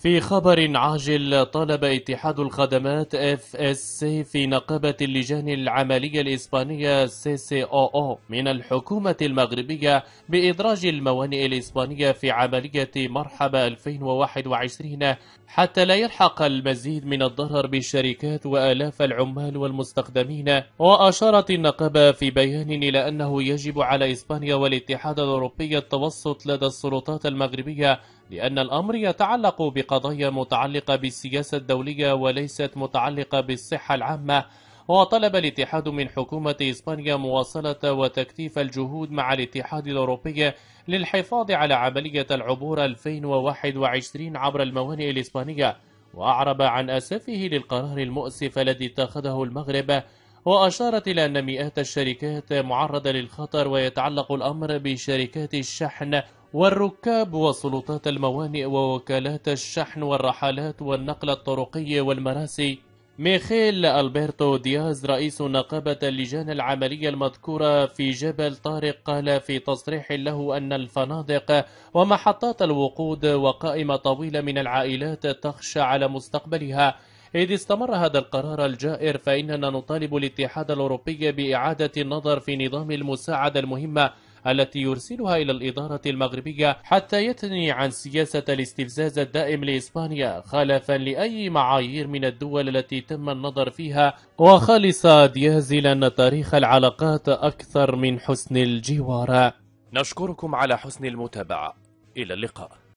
في خبر عاجل طلب اتحاد الخدمات اف اس سي في نقابة اللجان العملية الإسبانية سي سي او او من الحكومة المغربية بإدراج الموانئ الإسبانية في عملية مرحبة 2021 حتى لا يلحق المزيد من الضرر بالشركات وآلاف العمال والمستخدمين وأشارت النقابة في بيان إلى أنه يجب على إسبانيا والاتحاد الأوروبي التوسط لدى السلطات المغربية لأن الأمر يتعلق بقضايا متعلقة بالسياسة الدولية وليست متعلقة بالصحة العامة وطلب الاتحاد من حكومة إسبانيا مواصلة وتكثيف الجهود مع الاتحاد الأوروبي للحفاظ على عملية العبور 2021 عبر الموانئ الإسبانية وأعرب عن أسفه للقرار المؤسف الذي اتخذه المغرب وأشارت إلى أن مئات الشركات معرضة للخطر ويتعلق الأمر بشركات الشحن والركاب وسلطات الموانئ ووكالات الشحن والرحلات والنقل الطرقي والمراسي ميخيل ألبرتو دياز رئيس نقابة اللجان العملية المذكورة في جبل طارق قال في تصريح له أن الفنادق ومحطات الوقود وقائمة طويلة من العائلات تخشى على مستقبلها إذ استمر هذا القرار الجائر فإننا نطالب الاتحاد الأوروبي بإعادة النظر في نظام المساعدة المهمة التي يرسلها إلى الإدارة المغربية حتى يثني عن سياسة الاستفزاز الدائم لإسبانيا خلفا لأي معايير من الدول التي تم النظر فيها وخلص دياز لأن تاريخ العلاقات أكثر من حسن الجوار نشكركم على حسن المتابعة إلى اللقاء